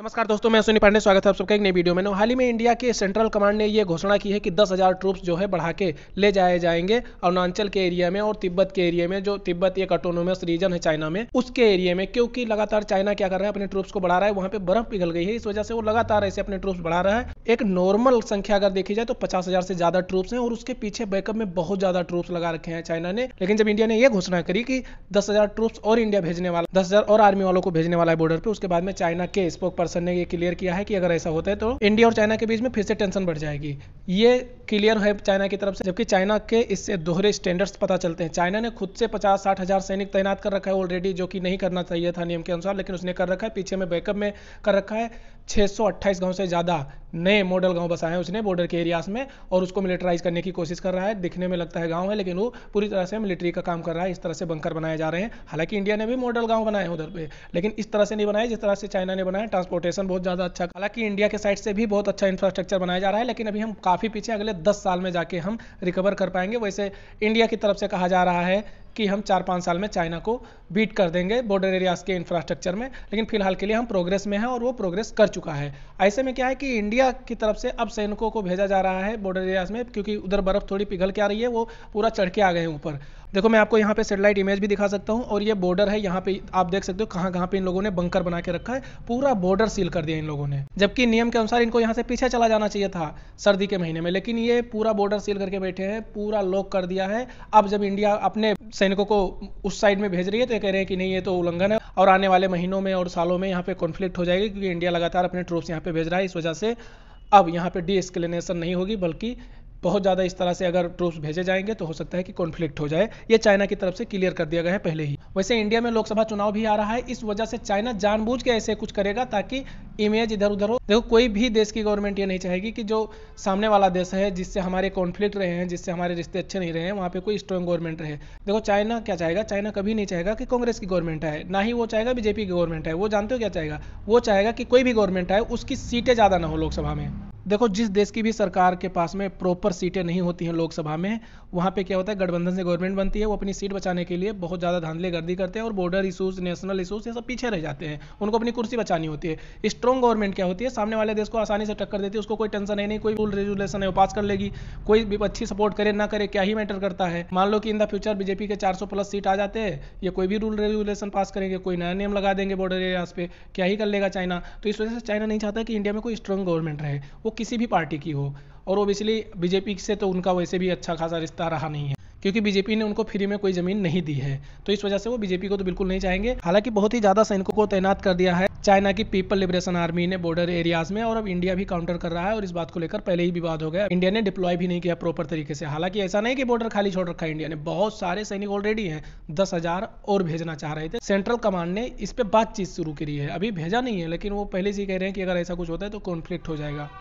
नमस्कार दोस्तों मैं सुनी पांडे स्वागत है आप सबका एक नई वीडियो में हाल ही में इंडिया के सेंट्रल कमांड ने ये घोषणा की है कि 10,000 ट्रूप्स जो है बढ़ा के ले जाए जाएंगे अरुणाचल के एरिया में और तिब्बत के एरिया में जो तिब्बत एक ऑटोनोमस रीजन है चाइना में उसके एरिया में क्योंकि लगातार चाइना क्या कर रहा है अपने ट्रूप्स को बढ़ा रहा है वहाँ पे बर्फ पिघल गई है इस वजह से वो लगातार ऐसे अपने ट्रूप्स बढ़ा रहा है एक नॉर्मल संख्या अगर देखी जाए तो पचास हजार से ज्यादा ट्रूप्स हैं और उसके पीछे बैकअप में बहुत ज्यादा ट्रूप्स लगा रखे हैं चाइना ने लेकिन जब इंडिया ने यह घोषणा करी कि दस हजार ट्रूप्स और इंडिया भेजने वाला दस हजार और आर्मी वालों को भेजने वाला है बॉर्डर पर उसके बाद में चाइना के स्पोक पर्सन ने ये क्लियर किया है कि अगर ऐसा होता है तो इंडिया और चाइना के बीच में फिर से टेंशन बढ़ जाएगी ये क्लियर है चाइना की तरफ से जबकि चाइना के इससे दोहरे स्टैंडर्ड्स पता चलते हैं चाइना ने खुद से पचास साठ हज़ार सैनिक तैनात कर रखा है ऑलरेडी जो कि नहीं करना चाहिए था नियम के अनुसार लेकिन उसने कर रखा है पीछे में बैकअप में कर रखा है 628 गांव से ज़्यादा नए मॉडल गांव बसाए हैं उसने बॉर्डर के एरियाज में और उसको मिलिटराइज करने की कोशिश कर रहा है दिखने में लगता है गांव है लेकिन वो पूरी तरह से मिलिट्री का काम कर रहा है इस तरह से बंकर बनाए जा रहे हैं हालांकि इंडिया ने भी मॉडल गांव बनाए हैं उधर पे लेकिन इस तरह से नहीं बनाए जिस तरह से चाइना ने बनाया ट्रांसपोर्टेशन बहुत ज़्यादा अच्छा हालांकि इंडिया के साइड से भी बहुत अच्छा इंफ्रास्ट्रक्चर बनाया जा रहा है लेकिन अभी हम काफ़ी पीछे अगले दस साल में जाके हम रिकवर कर पाएंगे वैसे इंडिया की तरफ से कहा जा रहा है कि हम चार पाँच साल में चाइना को बीट कर देंगे बॉर्डर एरियाज के इंफ्रास्ट्रक्चर में लेकिन फिलहाल के लिए हम प्रोग्रेस में हैं और वो प्रोग्रेस कर चुका है ऐसे में क्या है कि इंडिया की तरफ से अब सैनिकों को भेजा जा रहा है बॉर्डर एरियाज में क्योंकि उधर बर्फ़ थोड़ी पिघल के आ रही है वो पूरा चढ़ के आ गए हैं ऊपर देखो मैं आपको यहाँ पे सेटेलाइट इमेज भी दिखा सकता हूँ और ये बॉर्डर है यहाँ पे आप देख सकते हो कहाँ कहाँ पे इन लोगों ने बंकर बना के रखा है पूरा बॉर्डर सील कर दिया इन लोगों ने जबकि नियम के अनुसार इनको यहाँ से पीछे चला जाना चाहिए था सर्दी के महीने में लेकिन ये पूरा बॉर्डर सील करके बैठे हैं पूरा लॉक कर दिया है अब जब इंडिया अपने सैनिकों को उस साइड में भेज रही है तो कह रहे हैं कि नहीं ये तो उल्लंघन है और आने वाले महीनों में और सालों में यहाँ पे कॉन्फ्लिक्ट हो जाएगी क्योंकि इंडिया लगातार अपने ट्रूप्स यहाँ पे भेज रहा है इस वजह से अब यहाँ पे डी नहीं होगी बल्कि बहुत ज़्यादा इस तरह से अगर ट्रूप्स भेजे जाएंगे तो हो सकता है कि कॉन्फ्लिक्ट हो जाए ये चाइना की तरफ से क्लियर कर दिया गया है पहले ही वैसे इंडिया में लोकसभा चुनाव भी आ रहा है इस वजह से चाइना जानबूझ के ऐसे कुछ करेगा ताकि इमेज इधर उधर हो देखो कोई भी देश की गवर्नमेंट ये नहीं चाहेगी कि जो सामने वाला देश है जिससे हमारे कॉन्फ्लिक्ट रहे हैं जिससे हमारे रिश्ते अच्छे नहीं रहे हैं वहाँ पे कोई स्ट्रॉन्ग गवर्नमेंट रहे देखो चाइना क्या चाहेगा चाइना कभी नहीं चाहेगा कि कांग्रेस की गवर्नमेंट आए ना ही वो चाहेगा बीजेपी की गवर्नमेंट आए वो जानते हो क्या चाहेगा वो चाहेगा कि कोई भी गवर्नमेंट आए उसकी सीटें ज़्यादा ना हो लोकसभा में देखो जिस देश की भी सरकार के पास में प्रॉपर सीटें नहीं होती हैं लोकसभा में वहाँ पे क्या होता है गठबंधन से गवर्नमेंट बनती है वो अपनी सीट बचाने के लिए बहुत ज़्यादा धांधले गर्दी करते हैं और बॉर्डर इशूज़ नेशनल इशूज़ ये सब पीछे रह जाते हैं उनको अपनी कुर्सी बचानी होती है स्ट्रॉन्ग गवर्नमेंट क्या होती है सामने वाले देश को आसानी से टक्कर देती है उसको कोई टेंशन है नहीं कोई रूल रेजुलेशन है वो पास कर लेगी कोई भी अच्छी सपोर्ट करे ना करे क्या ही मैटर करता है मान लो कि इन द फ्यूचर बीजेपी के चार प्लस सीट आ जाते हैं या कोई भी रूल रेगुलेशन पास करेंगे कोई नया नियम लगा देंगे बॉर्डर एरियाज पे क्या ही कर लेगा चाइना तो इस वजह से चाइना नहीं चाहता कि इंडिया में कोई स्ट्रॉन्ग गवर्नमेंट रहे वो किसी भी पार्टी की हो और ओबियसली बीजेपी से तो उनका वैसे भी अच्छा खासा रिश्ता रहा नहीं है क्योंकि बीजेपी ने उनको फ्री में कोई ज़मीन नहीं दी है तो इस वजह से वो बीजेपी को तो बिल्कुल नहीं चाहेंगे हालांकि बहुत ही ज़्यादा सैनिकों को तैनात कर दिया है चाइना की पीपल लिबरेशन आर्मी ने बॉर्डर एरियाज में और अब इंडिया भी काउंटर कर रहा है और इस बात को लेकर पहले ही विवाद हो गया इंडिया ने डिप्लॉय भी नहीं किया प्रॉपर तरीके से हालांकि ऐसा नहीं कि बॉर्डर खाली छोड़ रखा है इंडिया ने बहुत सारे सैनिक ऑलरेडी है दस और भेजना चाह रहे थे सेंट्रल कमांड ने इस पर बातचीत शुरू करी है अभी भेजा नहीं है लेकिन वो पहले से ही कह रहे हैं कि अगर ऐसा कुछ होता है तो कॉन्फ्लिक्ट हो जाएगा